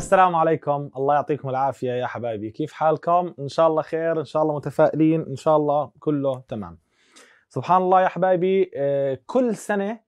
السلام عليكم الله يعطيكم العافية يا حبايبي كيف حالكم إن شاء الله خير إن شاء الله متفائلين إن شاء الله كله تمام سبحان الله يا حبايبي آه، كل سنة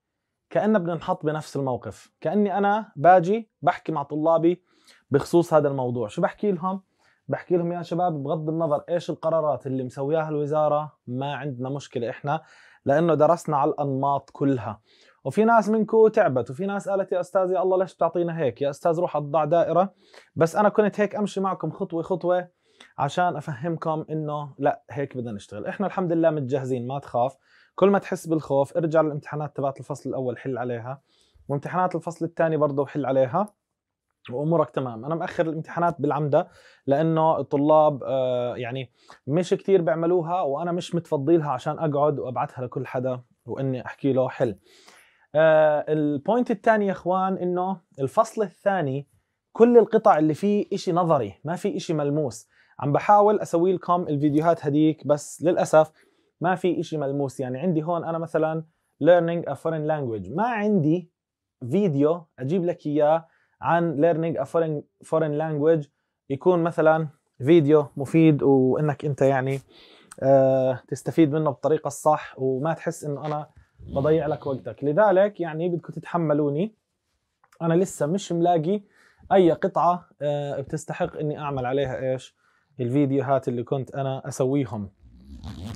كأننا بننحط بنفس الموقف كأني أنا باجي بحكي مع طلابي بخصوص هذا الموضوع شو بحكي لهم بحكي لهم يا شباب بغض النظر ايش القرارات اللي مسوياها الوزاره ما عندنا مشكله احنا لانه درسنا على الانماط كلها وفي ناس منكم تعبت وفي ناس قالت يا استاذ يا الله ليش بتعطينا هيك يا استاذ روح اضع دائره بس انا كنت هيك امشي معكم خطوه خطوه عشان افهمكم انه لا هيك بدنا نشتغل احنا الحمد لله متجهزين ما تخاف كل ما تحس بالخوف ارجع للامتحانات تبعت الفصل الاول حل عليها وامتحانات الفصل الثاني برضه حل عليها وامورك تمام انا مأخر الامتحانات بالعمده لانه الطلاب آه، يعني مش كثير بيعملوها وانا مش متفضيلها عشان اقعد وابعثها لكل حدا واني احكي له حل آه، البوينت الثاني يا اخوان انه الفصل الثاني كل القطع اللي فيه إشي نظري ما في إشي ملموس عم بحاول اسوي لكم الفيديوهات هديك بس للاسف ما في إشي ملموس يعني عندي هون انا مثلا learning a foreign language ما عندي فيديو اجيب لك اياه عن learning a foreign foreign language يكون مثلا فيديو مفيد وانك انت يعني آه، تستفيد منه بطريقه الصح وما تحس انه انا بضيع لك وقتك لذلك يعني بدكم تتحملوني انا لسه مش ملاقي اي قطعه آه، بتستحق اني اعمل عليها ايش الفيديوهات اللي كنت انا اسويهم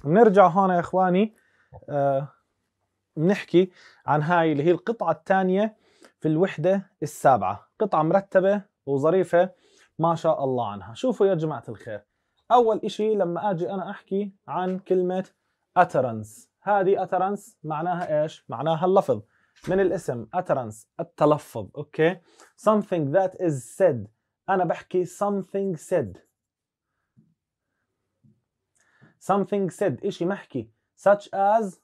بنرجع هون يا اخواني بنحكي آه، عن هاي اللي هي القطعه الثانيه في الوحده السابعه قطعه مرتبه وظريفه ما شاء الله عنها شوفوا يا جماعه الخير اول إشي لما اجي انا احكي عن كلمه اترنس هذه utterance معناها ايش؟ معناها اللفظ من الاسم utterance التلفظ اوكي something that is said انا بحكي something said something said شيء محكي such as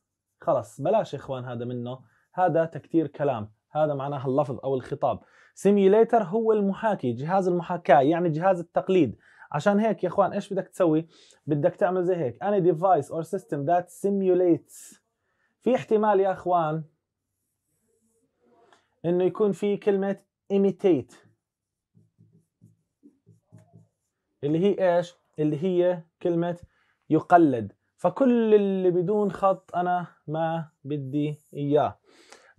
خلص بلاش يا اخوان هذا منه هذا تكتير كلام هذا معناها اللفظ او الخطاب simulator هو المحاكي جهاز المحاكاة يعني جهاز التقليد عشان هيك يا اخوان ايش بدك تسوي بدك تعمل زي هيك اني ديفايس اور سيستم ذات سيميوليتس في احتمال يا اخوان انه يكون في كلمه ايميتيت اللي هي ايش اللي هي كلمه يقلد فكل اللي بدون خط انا ما بدي اياه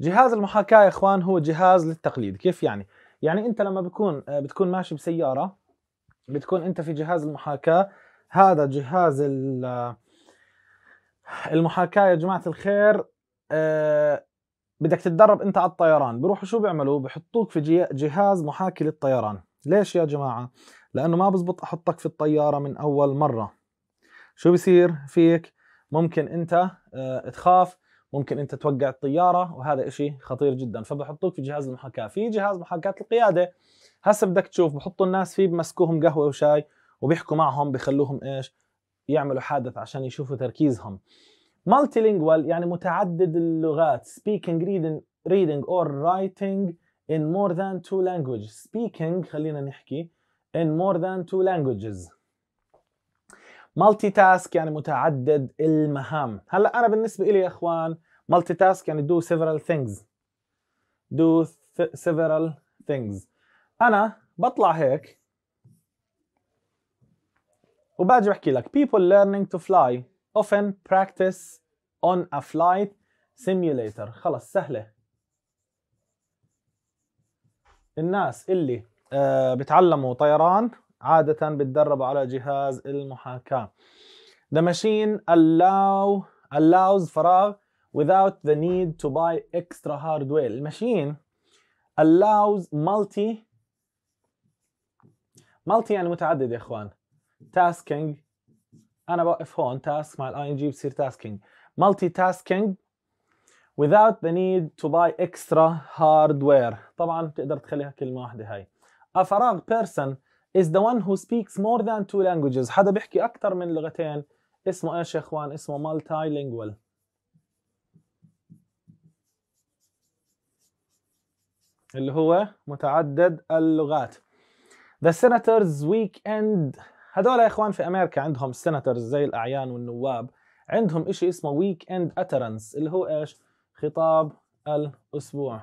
جهاز المحاكاه يا اخوان هو جهاز للتقليد كيف يعني يعني انت لما بكون بتكون ماشي بسياره بتكون انت في جهاز المحاكاه هذا جهاز المحاكاه يا جماعه الخير آه، بدك تتدرب انت على الطيران بروحوا شو بيعملوا بحطوك في جهاز محاكي للطيران ليش يا جماعه لانه ما بزبط احطك في الطياره من اول مره شو بصير فيك ممكن انت آه، تخاف ممكن انت توقع الطياره وهذا إشي خطير جدا فبحطوك في جهاز المحاكاه في جهاز محاكاه القياده هسه بدك تشوف بحطوا الناس فيه بمسكوهم قهوه وشاي وبيحكوا معهم بخلوهم ايش يعملوا حادث عشان يشوفوا تركيزهم مالتي لينجوال يعني متعدد اللغات speaking reading reading or writing in more than two languages speaking خلينا نحكي in more than two languages مالتي تاسك يعني متعدد المهام هلا انا بالنسبه لي يا اخوان مالتي تاسك يعني do several things do th several things انا بطلع هيك وباجي بحكي لك people learning to fly often practice on a flight simulator خلص سهله الناس اللي بتعلموا طيران عادة بتدربوا على جهاز المحاكاة The machine allow allows فراغ without the need to buy extra hardware الماشين allows multi مالتي يعني متعدد يا اخوان تاسكينج انا بوقف هون تاسك مع الاي ان جي بصير تاسكينج مالتي تاسكينج without the need to buy extra hardware طبعا بتقدر تخليها كلمه واحده هاي a فراغ person is the one who speaks more than two languages حدا بيحكي اكثر من لغتين اسمه ايش يا اخوان اسمه multilingual اللي هو متعدد اللغات ذا سيناترز ويك اند هذول يا اخوان في امريكا عندهم سيناترز زي الاعيان والنواب عندهم شيء اسمه ويك اند اترنس اللي هو ايش؟ خطاب الاسبوع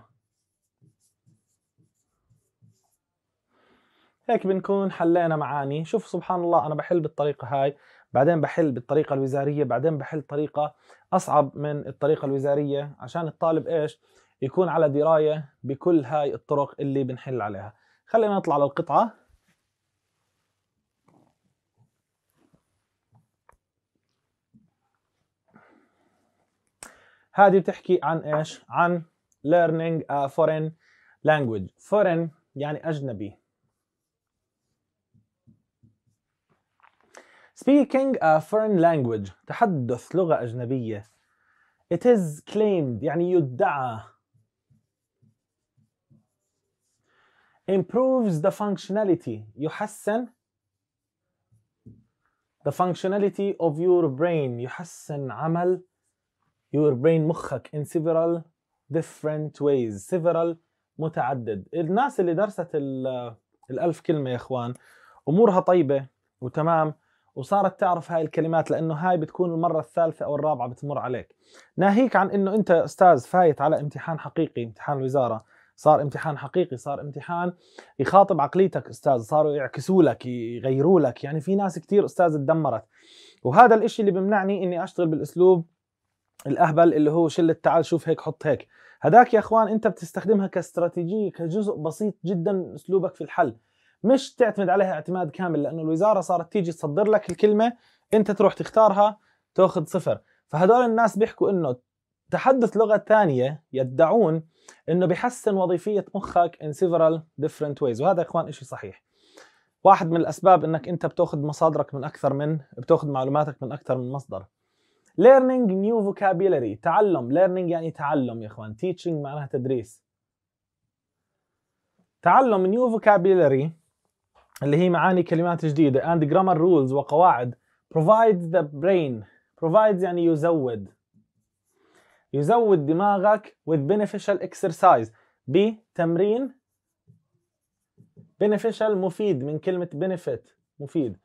هيك بنكون حلينا معاني شوف سبحان الله انا بحل بالطريقه هاي بعدين بحل بالطريقه الوزاريه بعدين بحل طريقه اصعب من الطريقه الوزاريه عشان الطالب ايش يكون على درايه بكل هاي الطرق اللي بنحل عليها خلينا نطلع للقطعه هذه بتحكي عن ايش عن learning a foreign language foreign يعني اجنبي Speaking a foreign language تحدث لغة أجنبية It is claimed يعني يدعى Improves the functionality يحسن the functionality of your brain يحسن عمل your brain مخك in several different ways several متعدد الناس اللي درست الألف كلمة يا إخوان أمورها طيبة وتمام وصارت تعرف هاي الكلمات لأنه هاي بتكون المرة الثالثة أو الرابعة بتمر عليك ناهيك عن أنه أنت أستاذ فايت على امتحان حقيقي امتحان الوزارة صار امتحان حقيقي صار امتحان يخاطب عقليتك أستاذ صاروا يعكسوا لك يغيروا لك يعني في ناس كثير أستاذ تدمرت وهذا الإشي اللي بمنعني أني أشتغل بالأسلوب الاهبل اللي هو شله تعال شوف هيك حط هيك هداك يا اخوان انت بتستخدمها كاستراتيجيه كجزء بسيط جدا من اسلوبك في الحل مش تعتمد عليها اعتماد كامل لانه الوزاره صارت تيجي تصدر لك الكلمه انت تروح تختارها تاخذ صفر فهدول الناس بيحكوا انه تحدث لغه ثانيه يدعون انه بيحسن وظيفيه مخك in several different ways وهذا يا اخوان شيء صحيح واحد من الاسباب انك انت بتاخذ مصادرك من اكثر من بتاخذ معلوماتك من اكثر من مصدر learning new vocabulary تعلم learning يعني تعلم يا اخوان teaching معناها تدريس تعلم new vocabulary اللي هي معاني كلمات جديدة and grammar rules وقواعد provides the brain provides يعني يزود يزود دماغك with beneficial exercise بتمرين beneficial مفيد من كلمة benefit مفيد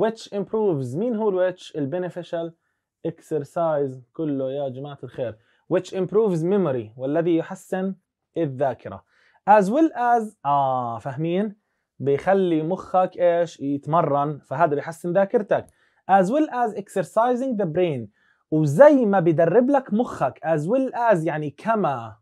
which improves مين هو which ال beneficial اكسرسايز كله يا جماعه الخير which improves memory والذي يحسن الذاكره as well as اه فاهمين بيخلي مخك ايش يتمرن فهذا بيحسن ذاكرتك as well as exercising the brain وزي ما بدرب لك مخك as well as يعني كما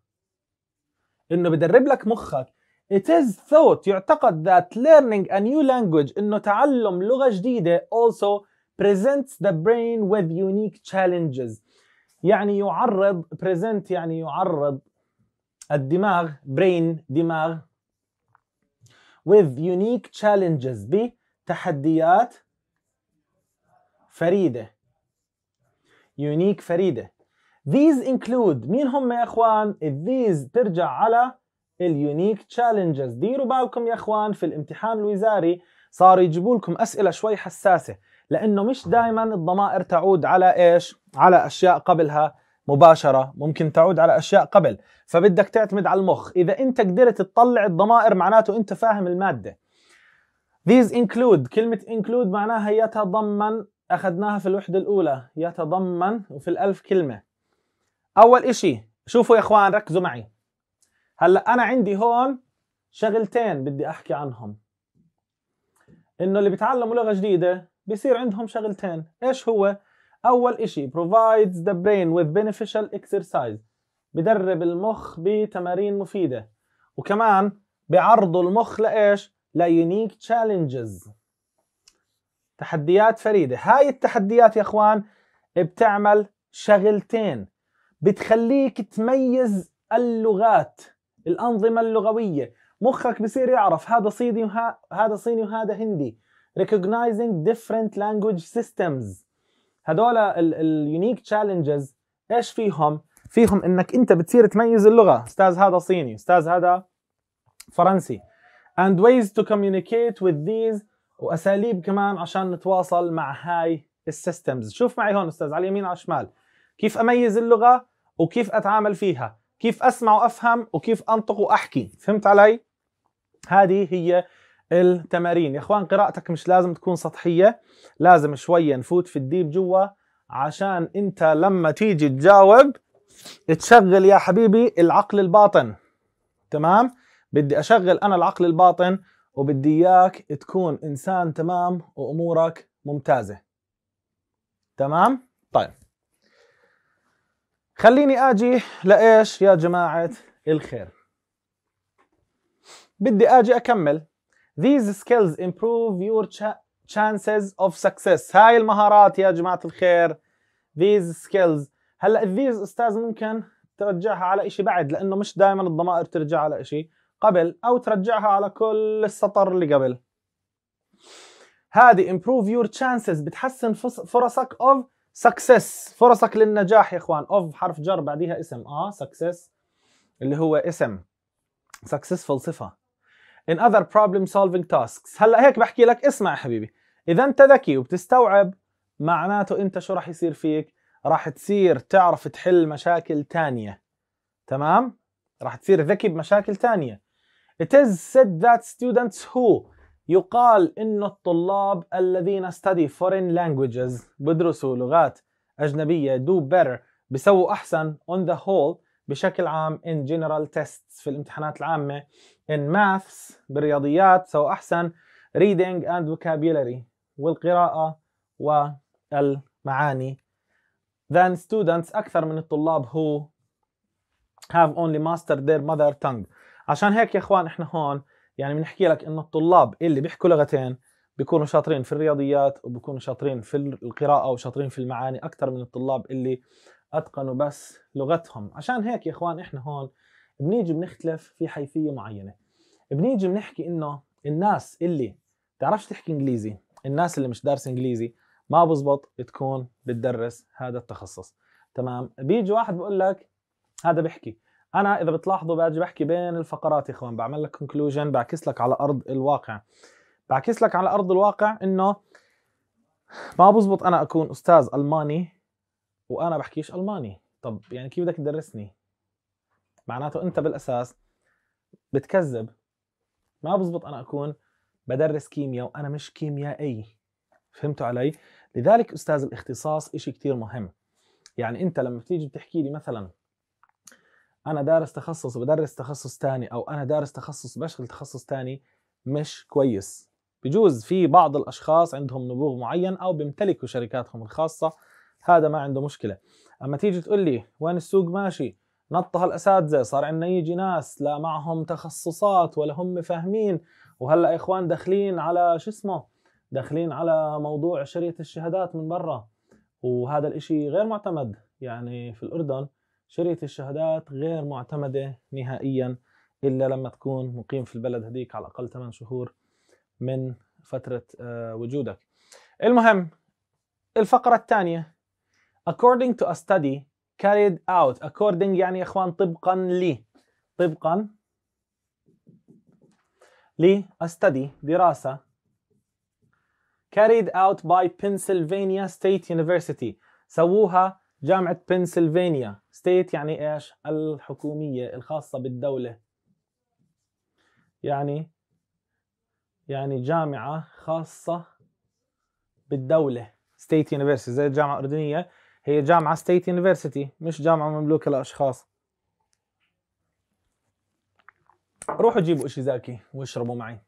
انه بدرب لك مخك It is thought يعتقد that learning a new language انه تعلم لغة جديدة also presents the brain with unique challenges يعني يعرض present يعني يعرض الدماغ brain دماغ with unique challenges بتحديات فريدة unique فريدة these include مين هم يا اخوان these ترجع على اليونيك تشالنجز ديروا بالكم يا اخوان في الامتحان الوزاري صاروا يجيبوا لكم اسئله شوي حساسه لانه مش دائما الضمائر تعود على ايش على اشياء قبلها مباشره ممكن تعود على اشياء قبل فبدك تعتمد على المخ اذا انت قدرت تطلع الضمائر معناته انت فاهم الماده these include كلمه include معناها يتضمن اخذناها في الوحده الاولى يتضمن وفي الالف كلمه اول إشي شوفوا يا اخوان ركزوا معي هلا انا عندي هون شغلتين بدي احكي عنهم انه اللي بيتعلموا لغه جديده بصير عندهم شغلتين ايش هو اول اشي provides the brain with beneficial exercise بدرب المخ بتمارين مفيده وكمان بعرضوا المخ لايش ليونيك تشالنجز تحديات فريده هاي التحديات يا اخوان بتعمل شغلتين بتخليك تميز اللغات الانظمه اللغويه مخك بصير يعرف هذا صيني وهذا صيني وهذا هندي recognizing different language systems هدول اليونيك تشالنجز ايش فيهم؟ فيهم انك انت بتصير تميز اللغه، استاذ هذا صيني، استاذ هذا فرنسي. and ways to communicate with these واساليب كمان عشان نتواصل مع هاي السيستمز، شوف معي هون استاذ على اليمين على الشمال، كيف اميز اللغه وكيف اتعامل فيها، كيف اسمع وافهم وكيف انطق واحكي، فهمت علي؟ هذه هي التمارين يا اخوان قراءتك مش لازم تكون سطحية لازم شوية نفوت في الديب جوا عشان انت لما تيجي تجاوب تشغل يا حبيبي العقل الباطن تمام بدي اشغل انا العقل الباطن وبدي اياك تكون انسان تمام وامورك ممتازة تمام طيب خليني اجي لايش يا جماعة الخير بدي اجي اكمل These skills improve your ch chances of success هاي المهارات يا جماعة الخير These skills هلا these استاذ ممكن ترجعها على شيء بعد لانه مش دائما الضمائر ترجع على شيء قبل او ترجعها على كل السطر اللي قبل هذه improve your chances بتحسن فرصك of success فرصك للنجاح يا اخوان of حرف جر بعديها اسم اه success اللي هو اسم successful صفه in other problem solving tasks هلا هيك بحكي لك اسمع يا حبيبي اذا انت ذكي وبتستوعب معناته انت شو راح يصير فيك راح تصير تعرف تحل مشاكل تانية تمام راح تصير ذكي بمشاكل تانية It is said that students who يقال إنه الطلاب الذين study foreign languages بدرسوا لغات أجنبية do better بيسووا أحسن on the whole بشكل عام in general tests في الامتحانات العامة in maths بالرياضيات سو أحسن reading and vocabulary والقراءة والمعاني than students أكثر من الطلاب who have only mastered their mother tongue عشان هيك يا اخوان احنا هون يعني بنحكي لك انه الطلاب اللي بيحكوا لغتين بيكونوا شاطرين في الرياضيات وبيكونوا شاطرين في القراءة وشاطرين في المعاني أكثر من الطلاب اللي أتقنوا بس لغتهم عشان هيك يا إخوان إحنا هون بنيجي بنختلف في حيثيه معينه بنيجي بنحكي انه الناس اللي بتعرفش تحكي انجليزي الناس اللي مش دارسه انجليزي ما بزبط تكون بتدرس هذا التخصص تمام بيجي واحد بقول لك هذا بحكي انا اذا بتلاحظوا باجي بحكي بين الفقرات يا اخوان بعمل لك كونكلوجن بعكس لك على ارض الواقع بعكس لك على ارض الواقع انه ما بزبط انا اكون استاذ الماني وانا بحكيش الماني طب يعني كيف بدك تدرسني معناته انت بالاساس بتكذب ما بزبط انا اكون بدرس كيمياء وانا مش كيميائي فهمتوا علي لذلك استاذ الاختصاص شيء كثير مهم يعني انت لما بتيجي بتحكي لي مثلا انا دارس تخصص وبدرس تخصص ثاني او انا دارس تخصص بشغل تخصص ثاني مش كويس بجوز في بعض الاشخاص عندهم نبوغ معين او بيمتلكوا شركاتهم الخاصه هذا ما عنده مشكله اما تيجي تقول لي وين السوق ماشي نطها الاساتذه صار عندنا يجي ناس لا معهم تخصصات ولا هم فاهمين وهلا يا اخوان داخلين على شو اسمه داخلين على موضوع شريه الشهادات من برا وهذا الاشي غير معتمد يعني في الاردن شريه الشهادات غير معتمده نهائيا الا لما تكون مقيم في البلد هذيك على الاقل 8 شهور من فتره آه، وجودك المهم الفقره الثانيه According to a study carried out according يعني يا اخوان طبقا ل طبقا ل a study دراسه carried out by Pennsylvania State University سووها جامعه بنسلفانيا ستيت يعني ايش الحكوميه الخاصه بالدوله يعني يعني جامعه خاصه بالدوله ستيت يونيفرسيتي زي الجامعه الاردنيه هي جامعة ستيت يونيفرسيتي مش جامعة مملوكة لأشخاص روحوا جيبوا إشيزاكي واشربوا معي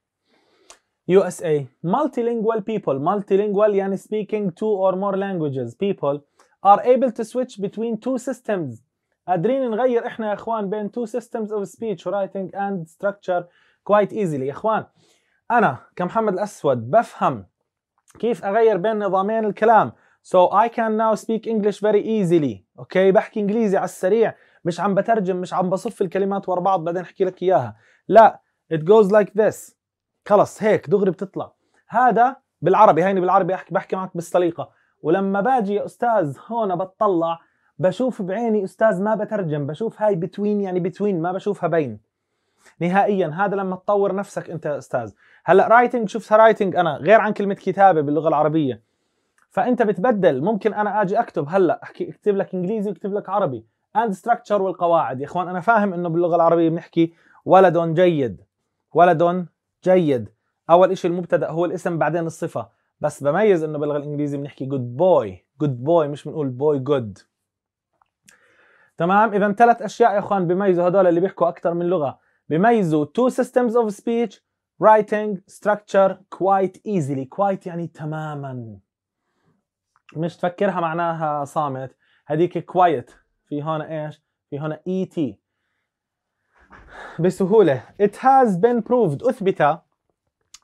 يو اس اي multilingual people multilingual يعني speaking two or more languages people are able to switch between two systems قادرين نغير احنا يا اخوان بين two systems of speech writing and structure quite easily يا اخوان انا كمحمد الاسود بفهم كيف اغير بين نظامين الكلام So I can now speak English very easily. Okay بحكي انجليزي على السريع مش عم بترجم مش عم بصف الكلمات ورا بعض بعدين احكي لك اياها. لا it goes like this. خلص هيك دغري بتطلع. هذا بالعربي هيني بالعربي احكي بحكي معك بالسليقه ولما باجي يا استاذ هون بتطلع بشوف بعيني استاذ ما بترجم بشوف هاي بتوين يعني بتوين ما بشوفها بين نهائيا هذا لما تطور نفسك انت يا استاذ هلا رايتنج شفتها رايتنج انا غير عن كلمه كتابه باللغه العربيه فانت بتبدل ممكن انا اجي اكتب هلا احكي اكتب لك انجليزي واكتب لك عربي اند ستراكشر والقواعد يا اخوان انا فاهم انه باللغه العربيه بنحكي ولد جيد ولد جيد اول شيء المبتدا هو الاسم بعدين الصفه بس بميز انه باللغه الانجليزيه بنحكي جود بوي جود بوي مش بنقول بوي جود تمام اذا ثلاث اشياء يا اخوان بميزوا هدول اللي بيحكوا اكثر من لغه بميزوا تو سيستمز اوف سبيتش رايتنج ستراكشر كوايت ايزلي كوايت يعني تماما مش تفكرها معناها صامت هذيك كوايت في هون ايش في هون اي e تي بسهولة it has been proved أثبت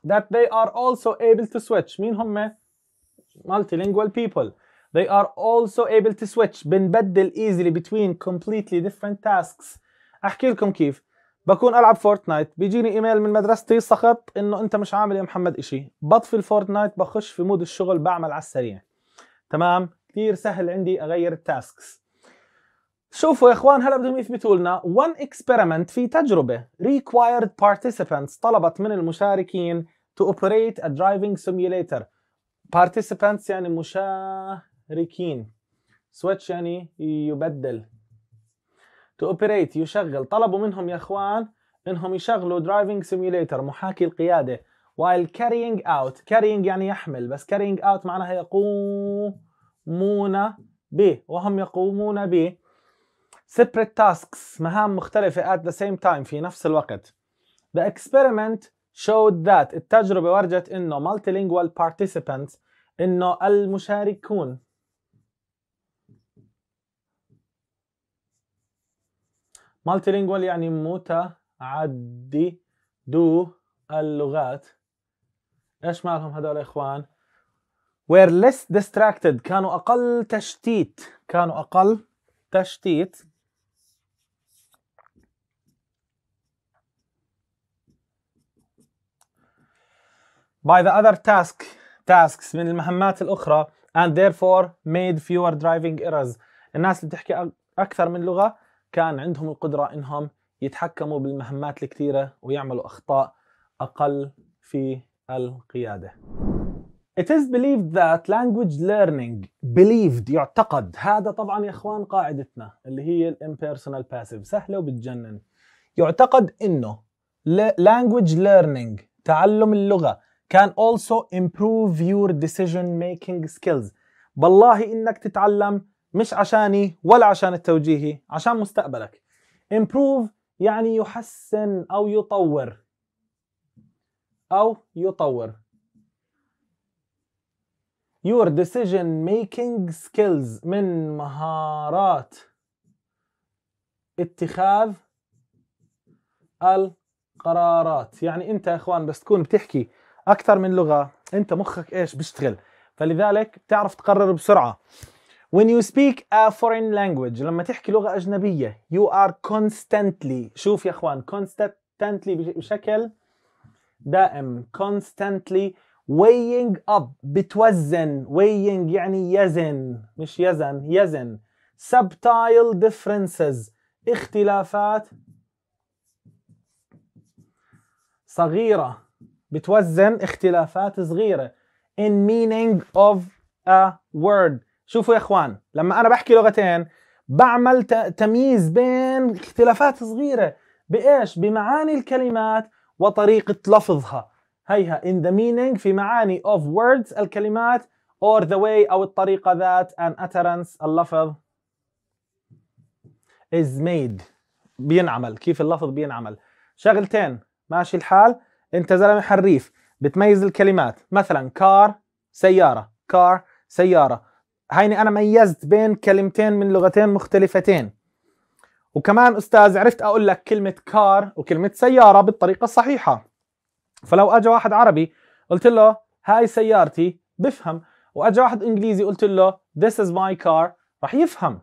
that they are also able to switch مين هم multilingual people they are also able to switch بنبدل easily between completely different tasks احكي لكم كيف بكون العب فورتنايت بيجيني ايميل من مدرستي سخط انه انت مش عامل يا محمد اشي بطفي الفورتنايت بخش في مود الشغل بعمل على السريع تمام كثير سهل عندي اغير التاسكس شوفوا يا اخوان هلا بدهم يثبتوا لنا وان اكسبيرمنت في تجربه required participants طلبت من المشاركين to operate a driving simulator participants يعني مشاركين switch يعني يبدل to operate يشغل طلبوا منهم يا اخوان انهم يشغلوا driving simulator محاكي القياده while carrying out carrying يعني يحمل بس carrying out معناها يقومون به وهم يقومون به separate tasks مهام مختلفة at the same time في نفس الوقت the experiment showed that التجربة ورجت انه multilingual participants انه المشاركون multilingual يعني متعددو اللغات ايش مالهم هذول اخوان وير less ديستراكتد كانوا اقل تشتيت كانوا اقل تشتيت by the other task tasks من المهمات الاخرى and therefore made fewer driving errors الناس اللي بتحكي اكثر من لغه كان عندهم القدره انهم يتحكموا بالمهمات الكثيره ويعملوا اخطاء اقل في القيادة It is believed that language learning believed يعتقد هذا طبعا يا اخوان قاعدتنا اللي هي الامبيرسونال باسيف سهله وبتجنن يعتقد انه language learning تعلم اللغه can also improve your decision making skills بالله انك تتعلم مش عشاني ولا عشان التوجيهي عشان مستقبلك improve يعني يحسن او يطور أو يطور Your decision making skills من مهارات اتخاذ القرارات يعني أنت يا إخوان بس تكون بتحكي أكثر من لغة أنت مخك إيش بيشتغل فلذلك بتعرف تقرر بسرعة When you speak a foreign language لما تحكي لغة أجنبية you are constantly شوف يا إخوان constantly بشكل دائم constantly weighing up بتوزن weighing يعني يزن مش يزن يزن subtile differences اختلافات صغيرة بتوزن اختلافات صغيرة in meaning of a word شوفوا يا اخوان لما انا بحكي لغتين بعمل تمييز بين اختلافات صغيرة بايش بمعاني الكلمات وطريقة لفظها هيها in the meaning في معاني of words الكلمات or the way أو الطريقة ذات an utterance اللفظ is made بينعمل كيف اللفظ بينعمل شغلتين ماشي الحال انت زلمة حريف بتميز الكلمات مثلا car سيارة car سيارة هيني أنا ميزت بين كلمتين من لغتين مختلفتين وكمان أستاذ عرفت أقول لك كلمة كار وكلمة سيارة بالطريقة الصحيحة فلو اجى واحد عربي قلت له هاي سيارتي بفهم واجى واحد إنجليزي قلت له this is my car رح يفهم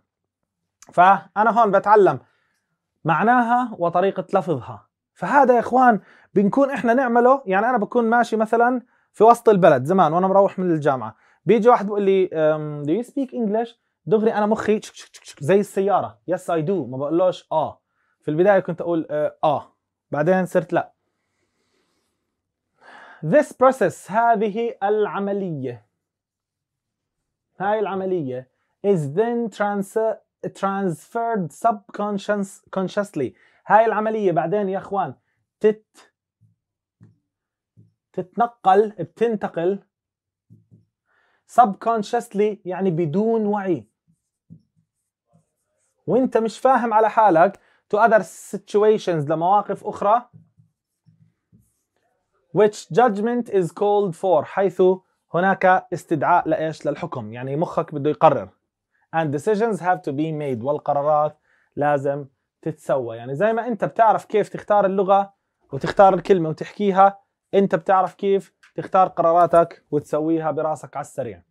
فأنا هون بتعلم معناها وطريقة لفظها فهذا يا إخوان بنكون إحنا نعمله يعني أنا بكون ماشي مثلا في وسط البلد زمان وأنا مروح من الجامعة بيجي واحد بيقول لي um, do you speak English دغري انا مخي زي السياره يس اي دو ما بقولوش اه في البدايه كنت اقول آه،, اه, بعدين صرت لا this process هذه العمليه هاي العمليه is then transfer transferred subconscious consciously هاي العملية بعدين يا اخوان تت تتنقل بتنتقل subconsciously يعني بدون وعي وانت مش فاهم على حالك to other situations لمواقف أخرى which judgment is called for حيث هناك استدعاء لإيش للحكم يعني مخك بده يقرر and decisions have to be made والقرارات لازم تتسوى يعني زي ما انت بتعرف كيف تختار اللغة وتختار الكلمة وتحكيها انت بتعرف كيف تختار قراراتك وتسويها براسك على السريع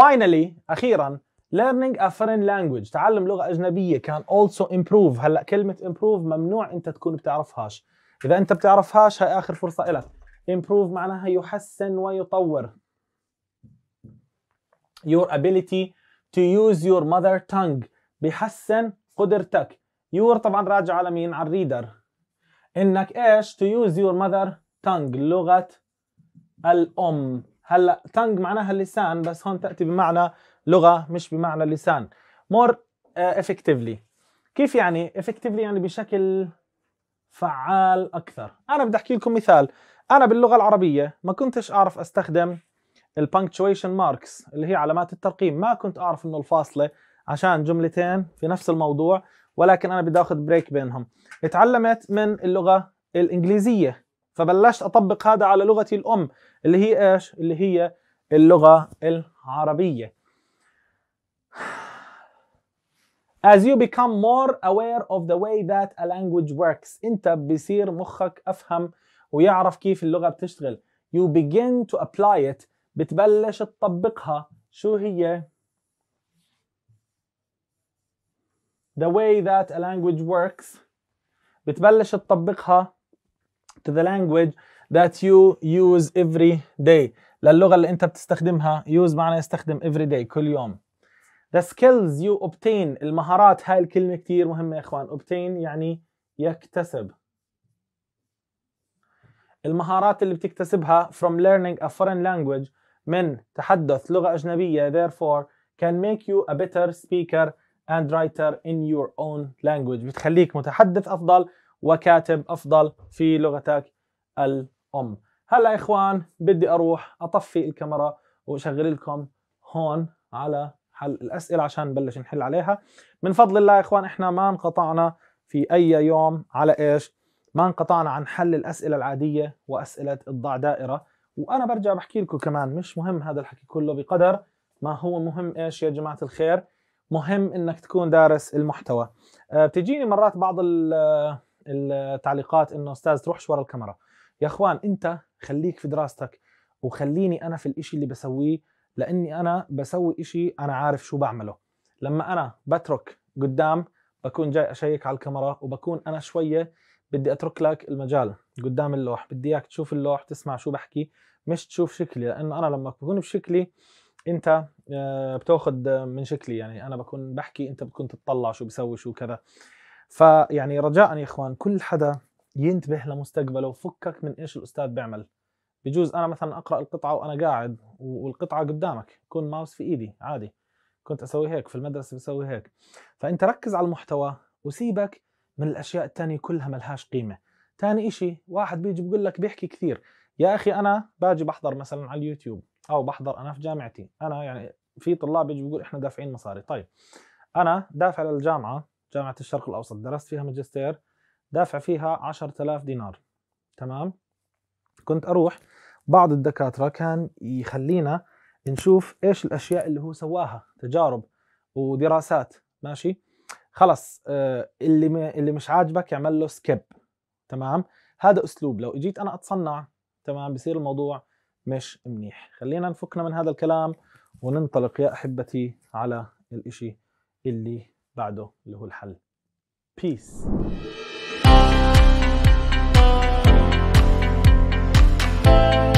finally أخيراً learning a foreign language تعلم لغه اجنبيه can also improve هلا كلمه improve ممنوع انت تكون بتعرفهاش اذا انت بتعرفهاش هاي اخر فرصه لك improve معناها يحسن ويطور your ability to use your mother tongue بحسن قدرتك your طبعا راجع على مين على الريدر انك ايش to use your mother tongue لغه الام هلا تانج معناها اللسان بس هون تاتي بمعنى لغه مش بمعنى لسان مور افكتيفلي كيف يعني افكتيفلي يعني بشكل فعال اكثر انا بدي احكي لكم مثال انا باللغه العربيه ما كنتش اعرف استخدم البنكتويشن ماركس اللي هي علامات الترقيم ما كنت اعرف انه الفاصله عشان جملتين في نفس الموضوع ولكن انا بدي اخذ بريك بينهم اتعلمت من اللغه الانجليزيه فبلشت اطبق هذا على لغتي الام اللي هي ايش اللي هي اللغه العربيه As you become more aware of the way that a language works انت بصير مخك افهم ويعرف كيف اللغه بتشتغل you begin to apply it بتبلش تطبقها شو هي the way that a language works بتبلش تطبقها to the language that you use every day للغة اللي أنت بتستخدمها use معنى يستخدم every day كل يوم the skills you obtain المهارات هاي الكلمة كتير مهمة يا إخوان obtain يعني يكتسب المهارات اللي بتكتسبها from learning a foreign language من تحدث لغة أجنبية therefore can make you a better speaker and writer in your own language بتخليك متحدث أفضل وكاتب أفضل في لغتك الأم هلا يا إخوان بدي أروح أطفي الكاميرا وأشغل لكم هون على حل الأسئلة عشان نبلش نحل عليها من فضل الله يا إخوان إحنا ما انقطعنا في أي يوم على إيش ما انقطعنا عن حل الأسئلة العادية وأسئلة الضع دائرة وأنا برجع بحكي لكم كمان مش مهم هذا الحكي كله بقدر ما هو مهم إيش يا جماعة الخير مهم انك تكون دارس المحتوى آه، بتجيني مرات بعض التعليقات انه استاذ تروحش ورا الكاميرا يا اخوان انت خليك في دراستك وخليني انا في الاشي اللي بسويه لاني انا بسوي اشي انا عارف شو بعمله لما انا بترك قدام بكون جاي اشيك على الكاميرا وبكون انا شويه بدي اترك لك المجال قدام اللوح بدي اياك تشوف اللوح تسمع شو بحكي مش تشوف شكلي لانه انا لما بكون بشكلي انت آه، بتاخذ من شكلي يعني انا بكون بحكي انت بتكون تتطلع شو بسوي شو كذا فيعني رجاء يا اخوان كل حدا ينتبه لمستقبله وفكك من ايش الاستاذ بيعمل بجوز انا مثلا اقرا القطعه وانا قاعد والقطعه قدامك يكون ماوس في ايدي عادي كنت اسوي هيك في المدرسه بسوي هيك فانت ركز على المحتوى وسيبك من الاشياء الثانيه كلها ملهاش قيمه ثاني إشي واحد بيجي بقول لك بيحكي كثير يا اخي انا باجي بحضر مثلا على اليوتيوب او بحضر انا في جامعتي انا يعني في طلاب بيجي بيقول احنا دافعين مصاري طيب انا دافع للجامعه جامعة الشرق الأوسط درست فيها ماجستير دافع فيها 10000 دينار تمام كنت أروح بعض الدكاترة كان يخلينا نشوف إيش الأشياء اللي هو سواها تجارب ودراسات ماشي خلص آه، اللي اللي مش عاجبك يعمل له سكيب تمام هذا أسلوب لو إجيت أنا أتصنع تمام بصير الموضوع مش منيح خلينا نفكنا من هذا الكلام وننطلق يا أحبتي على الإشي اللي بعده اللي هو الحل بيس thank you